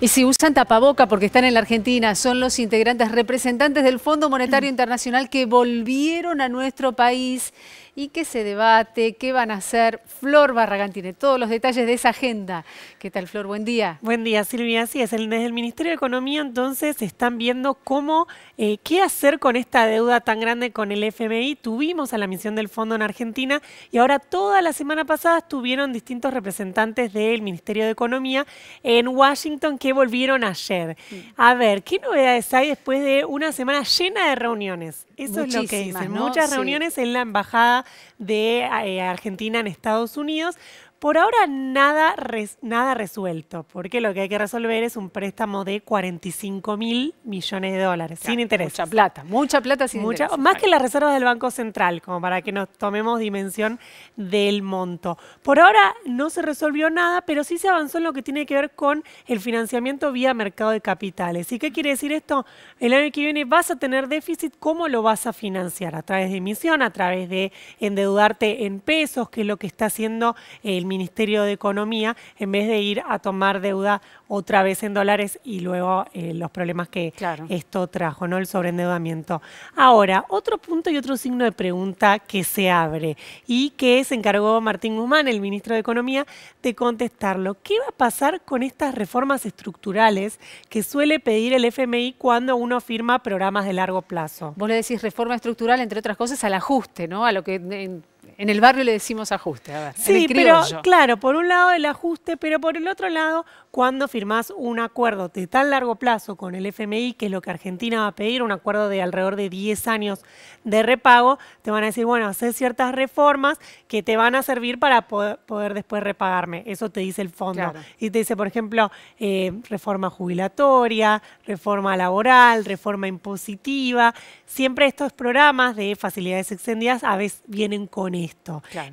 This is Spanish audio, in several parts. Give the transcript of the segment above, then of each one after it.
Y si usan tapaboca porque están en la Argentina, son los integrantes representantes del Fondo Monetario Internacional que volvieron a nuestro país y qué se debate qué van a hacer. Flor Barragán tiene todos los detalles de esa agenda. ¿Qué tal, Flor? Buen día. Buen día, Silvia. Así es, desde el Ministerio de Economía entonces están viendo cómo, eh, qué hacer con esta deuda tan grande con el FMI. Tuvimos a la misión del fondo en Argentina y ahora toda la semana pasada estuvieron distintos representantes del Ministerio de Economía en Washington que volvieron ayer. Mm. A ver, ¿qué novedades hay después de una semana llena de reuniones? Eso es lo que dicen. Muchas reuniones en la embajada de eh, Argentina en Estados Unidos. Por ahora nada, nada resuelto, porque lo que hay que resolver es un préstamo de 45 mil millones de dólares, sin interés. Mucha plata, mucha plata sin intereses interés. Más que las reservas del Banco Central, como para que nos tomemos dimensión del monto. Por ahora no se resolvió nada, pero sí se avanzó en lo que tiene que ver con el financiamiento vía mercado de capitales. ¿Y qué quiere decir esto? El año que viene vas a tener déficit, ¿cómo lo vas a financiar? ¿A través de emisión, a través de endeudarte en pesos, que es lo que está haciendo el Ministerio de Economía en vez de ir a tomar deuda otra vez en dólares y luego eh, los problemas que esto trajo, ¿no? El sobreendeudamiento. Ahora, otro punto y otro signo de pregunta que se abre y que se encargó Martín Guzmán, el ministro de Economía, de contestarlo. ¿Qué va a pasar con estas reformas estructurales que suele pedir el FMI cuando uno firma programas de largo plazo? Vos le decís reforma estructural, entre otras cosas, al ajuste, ¿no? A lo que en el barrio le decimos ajuste, a ver. Sí, pero claro, por un lado el ajuste, pero por el otro lado, cuando firmás un acuerdo de tan largo plazo con el FMI, que es lo que Argentina va a pedir, un acuerdo de alrededor de 10 años de repago, te van a decir, bueno, haces ciertas reformas que te van a servir para poder, después repagarme. Eso te dice el fondo. Y te dice, por ejemplo, eh, reforma jubilatoria, reforma laboral, reforma impositiva. Siempre estos programas de facilidades extendidas a veces vienen con eso.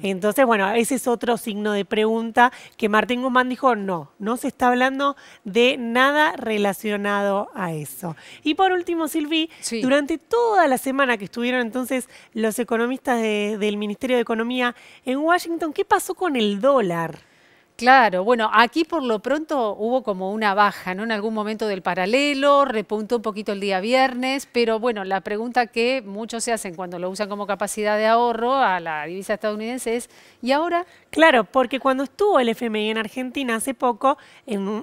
Entonces, bueno, ese es otro signo de pregunta que Martín Guzmán dijo, no, no se está hablando de nada relacionado a eso. Y por último, Silvi, durante toda la semana que estuvieron entonces los economistas del Ministerio de Economía en Washington, ¿qué pasó con el dólar? Claro, bueno, aquí por lo pronto hubo como una baja, ¿no? En algún momento del paralelo, repuntó un poquito el día viernes, pero bueno, la pregunta que muchos se hacen cuando lo usan como capacidad de ahorro a la divisa estadounidense es, ¿y ahora? Claro, porque cuando estuvo el FMI en Argentina hace poco,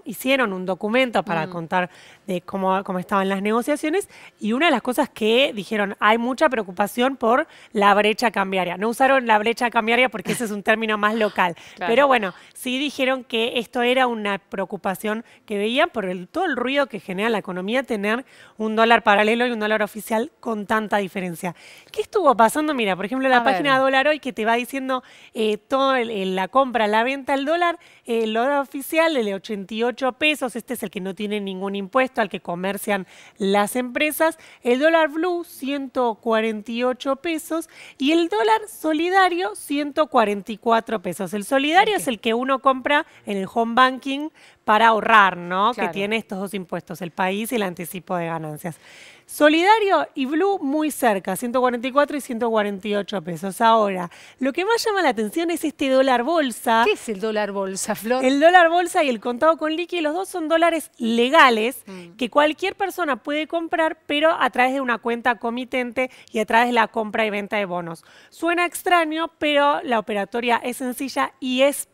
hicieron un documento para mm. contar de cómo, cómo estaban las negociaciones y una de las cosas que dijeron, hay mucha preocupación por la brecha cambiaria. No usaron la brecha cambiaria porque ese es un término más local, pero bueno, sí dijeron que esto era una preocupación que veían por todo el ruido que genera la economía tener un dólar paralelo y un dólar oficial con tanta diferencia. ¿Qué estuvo pasando? Mira, por ejemplo, la página Dólar Hoy que te va diciendo eh, todo la compra, la venta, el dólar, el eh, dólar oficial, el de 88 pesos, este es el que no tiene ningún impuesto, al que comercian las empresas, el dólar blue, 148 pesos, y el dólar solidario, 144 pesos. El solidario es el que uno compra compra en el home banking para ahorrar, ¿no? Que tiene estos dos impuestos, el país y el anticipo de ganancias. Solidario y Blue muy cerca, 144 y 148 pesos. Ahora, lo que más llama la atención es este dólar bolsa. ¿Qué es el dólar bolsa, Flor? El dólar bolsa y el contado con liqui, los dos son dólares legales mm. que cualquier persona puede comprar, pero a través de una cuenta comitente y a través de la compra y venta de bonos. Suena extraño, pero la operatoria es sencilla y es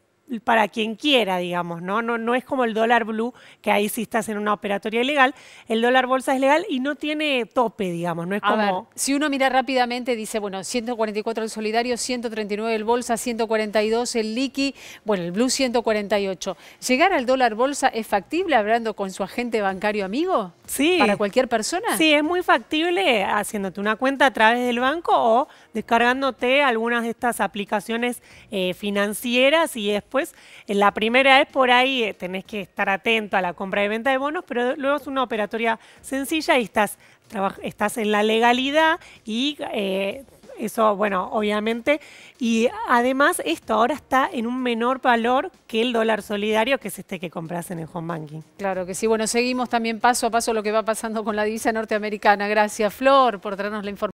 para quien quiera, digamos, ¿no? ¿no? No es como el dólar blue, que ahí sí estás en una operatoria ilegal. El dólar bolsa es legal y no tiene tope, digamos, no es A como... Ver, si uno mira rápidamente, dice, bueno, 144 el solidario, 139 el bolsa, 142 el liqui, bueno, el blue 148. ¿Llegar al dólar bolsa es factible hablando con su agente bancario amigo? Sí. ¿Para cualquier persona? Sí, es muy factible haciéndote una cuenta a través del banco o descargándote algunas de estas aplicaciones eh, financieras y después en eh, la primera vez por ahí eh, tenés que estar atento a la compra y venta de bonos, pero luego es una operatoria sencilla y estás, estás en la legalidad y... eso, bueno, obviamente. Y además, esto ahora está en un menor valor que el dólar solidario, que es este que compras en el home banking. Claro que sí. Bueno, seguimos también paso a paso lo que va pasando con la divisa norteamericana. Gracias, Flor, por traernos la información.